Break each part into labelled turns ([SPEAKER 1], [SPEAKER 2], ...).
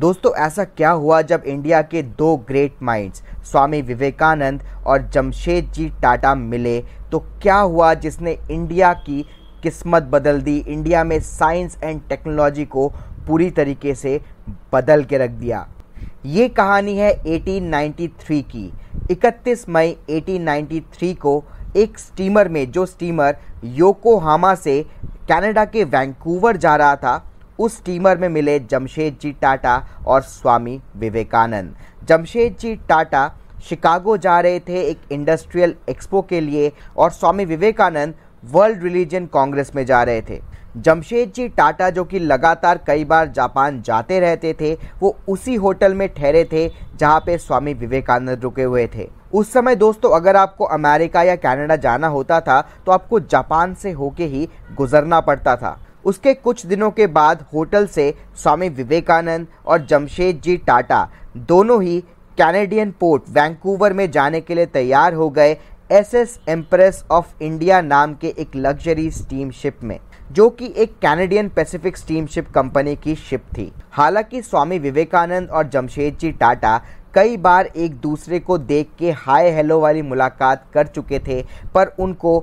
[SPEAKER 1] दोस्तों ऐसा क्या हुआ जब इंडिया के दो ग्रेट माइंड्स स्वामी विवेकानंद और जमशेद जी टाटा मिले तो क्या हुआ जिसने इंडिया की किस्मत बदल दी इंडिया में साइंस एंड टेक्नोलॉजी को पूरी तरीके से बदल के रख दिया ये कहानी है 1893 की 31 मई 1893 को एक स्टीमर में जो स्टीमर योकोहामा से कनाडा के वैंकूवर जा रहा था उस स्टीमर में मिले जमशेद जी टाटा और स्वामी विवेकानंद जमशेद जी टाटा शिकागो जा रहे थे एक इंडस्ट्रियल एक्सपो के लिए और Swami Vivekananda world religion congress में जा रहे थे जमशेद जी टाटा जो कि लगातार कई बार जापान जाते रहते थे वो उसी होटल में ठहरे थे जहाँ पे स्वामी विवेकानंद रुके हुए थे उस समय दोस्तों अगर आपको अमेरिका या कनाडा जाना होता था तो आपको जापान से होके ही गुजरना पड़ता था उसके कुछ दिनों के बाद होटल से स्वामी विवेकानंद और जमशेद जी टाटा दोनों ही कैनेडियन पोर्ट वैंकूवर में जाने के लिए तैयार हो गए S S Empress of India नाम के एक लग्जरी स्टीमशिप में जो कि एक कैनेडियन पैसिफिक स्टीमशिप कंपनी की शिप थी हालांकि स्वामी विवेकानंद और जमशेद जी टाटा कई बार एक दूसरे को देख के हाय हेलो वाली मुलाकात कर चुके थे पर उनको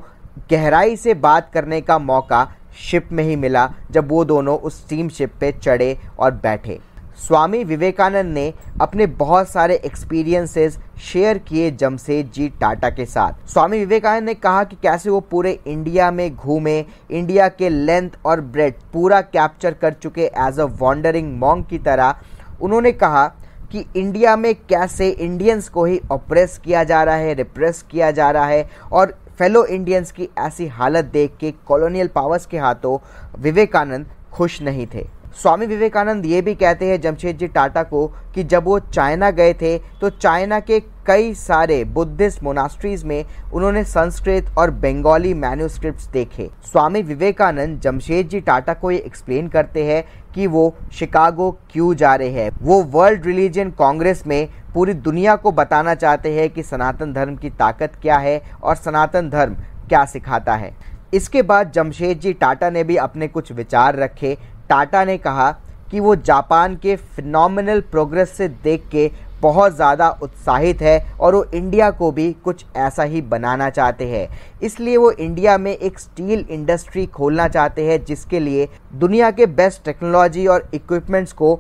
[SPEAKER 1] गहराई से बात करने का मौका शिप में ही मिला जब वो दोनों उस टीम शिप पे चढ़े और बैठे स्वामी विवेकानंद ने अपने बहुत सारे एक्सपीरियंसेस शेयर किए जमशेद जी टाटा के साथ स्वामी विवेकानंद ने कहा कि कैसे वो पूरे इंडिया में घूमे इंडिया के लेंथ और ब्रेड पूरा कैप्चर कर चुके एज अ वॉन्डरिंग मॉन्ग की तरह उन्होंने कहा कि इंडिया में कैसे इंडियंस को ही ऑप्रेस किया जा रहा है रिप्रेस किया जा रहा है और फेलो इंडियंस की ऐसी हालत देख के कॉलोनियल पावर्स के हाथों विवेकानंद खुश नहीं थे स्वामी विवेकानंद ये भी कहते हैं जमशेद जी टाटा को कि जब वो चाइना गए थे तो चाइना के कई सारे बुद्धिस्ट मोनास्ट्रीज में उन्होंने संस्कृत और बंगाली मैन्यूस्क्रिप्ट देखे स्वामी विवेकानंद जमशेद जी टाटा को ये एक्सप्लेन करते हैं कि वो शिकागो क्यों जा रहे हैं वो वर्ल्ड रिलीजन कांग्रेस में पूरी दुनिया को बताना चाहते हैं कि सनातन धर्म की ताकत क्या है और सनातन धर्म क्या सिखाता है इसके बाद जमशेद जी टाटा ने भी अपने कुछ विचार रखे टाटा ने कहा कि वो जापान के फिनोमिनल प्रोग्रेस से देख के बहुत ज़्यादा उत्साहित है और वो इंडिया को भी कुछ ऐसा ही बनाना चाहते हैं इसलिए वो इंडिया में एक स्टील इंडस्ट्री खोलना चाहते हैं जिसके लिए दुनिया के बेस्ट टेक्नोलॉजी और इक्विपमेंट्स को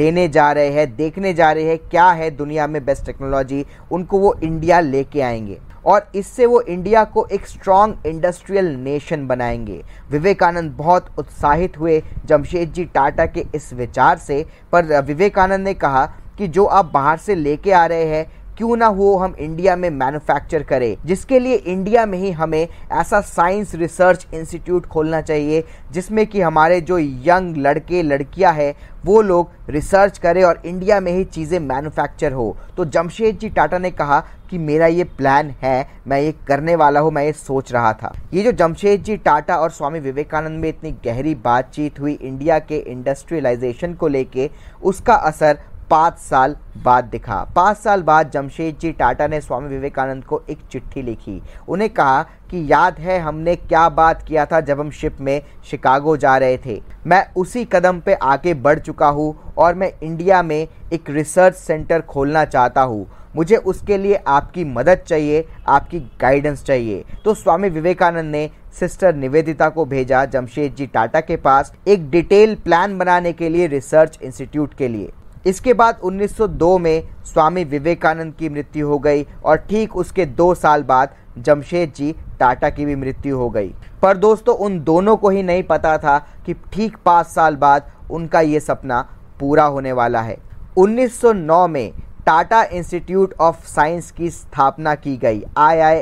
[SPEAKER 1] लेने जा रहे हैं देखने जा रहे हैं क्या है दुनिया में बेस्ट टेक्नोलॉजी उनको वो इंडिया लेके आएंगे और इससे वो इंडिया को एक स्ट्रॉन्ग इंडस्ट्रियल नेशन बनाएंगे विवेकानंद बहुत उत्साहित हुए जमशेद जी टाटा के इस विचार से पर विवेकानंद ने कहा कि जो आप बाहर से लेके आ रहे हैं क्यों ना हो हम इंडिया में मैन्युफैक्चर करें जिसके लिए इंडिया में ही हमें ऐसा साइंस रिसर्च इंस्टीट्यूट खोलना चाहिए जिसमें कि हमारे जो यंग लड़के लड़कियां हैं वो लोग रिसर्च करें और इंडिया में ही चीज़ें मैन्युफैक्चर हो तो जमशेद जी टाटा ने कहा कि मेरा ये प्लान है मैं ये करने वाला हूँ मैं ये सोच रहा था ये जो जमशेद जी टाटा और स्वामी विवेकानंद में इतनी गहरी बातचीत हुई इंडिया के इंडस्ट्रियलाइजेशन को लेके उसका असर पाँच साल बाद दिखा पाँच साल बाद जमशेद जी टाटा ने स्वामी विवेकानंद को एक चिट्ठी लिखी उन्हें कहा कि याद है हमने क्या बात किया था जब हम शिप में शिकागो जा रहे थे मैं उसी कदम पे आगे बढ़ चुका हूँ और मैं इंडिया में एक रिसर्च सेंटर खोलना चाहता हूँ मुझे उसके लिए आपकी मदद चाहिए आपकी गाइडेंस चाहिए तो स्वामी विवेकानंद ने सिस्टर निवेदिता को भेजा जमशेद जी टाटा के पास एक डिटेल प्लान बनाने के लिए रिसर्च इंस्टीट्यूट के लिए इसके बाद 1902 में स्वामी विवेकानंद की मृत्यु हो गई और ठीक उसके दो साल बाद जमशेद जी टाटा की भी मृत्यु हो गई पर दोस्तों उन दोनों को ही नहीं पता था कि ठीक पाँच साल बाद उनका ये सपना पूरा होने वाला है 1909 में टाटा इंस्टीट्यूट ऑफ साइंस की स्थापना की गई आई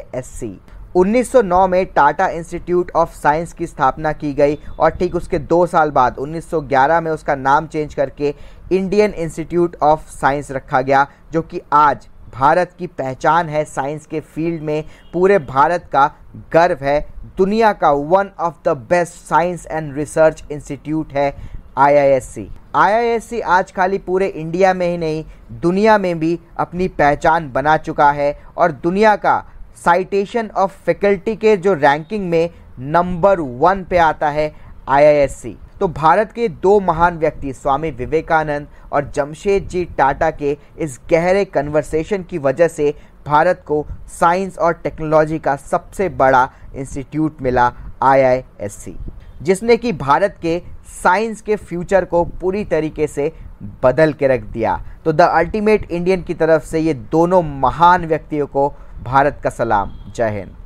[SPEAKER 1] 1909 में टाटा इंस्टीट्यूट ऑफ साइंस की स्थापना की गई और ठीक उसके दो साल बाद 1911 में उसका नाम चेंज करके इंडियन इंस्टीट्यूट ऑफ साइंस रखा गया जो कि आज भारत की पहचान है साइंस के फील्ड में पूरे भारत का गर्व है दुनिया का one of the best science and research institute है आईआईएससी आईआईएससी आज खाली पूरे इंडिया में ही नहीं दुनिया में भी अपनी पहचान बना चुका है और दुनिया का साइटेशन ऑफ फैकल्टी के जो रैंकिंग में नंबर वन पे आता है आईआईएससी तो भारत के दो महान व्यक्ति स्वामी विवेकानंद और जमशेद जी टाटा के इस गहरे कन्वर्सेशन की वजह से भारत को साइंस और टेक्नोलॉजी का सबसे बड़ा इंस्टीट्यूट मिला आईआईएससी जिसने कि भारत के साइंस के फ्यूचर को पूरी तरीके से बदल के रख दिया तो द अल्टीमेट इंडियन की तरफ से ये दोनों महान व्यक्तियों को भारत का सलाम जय हिंद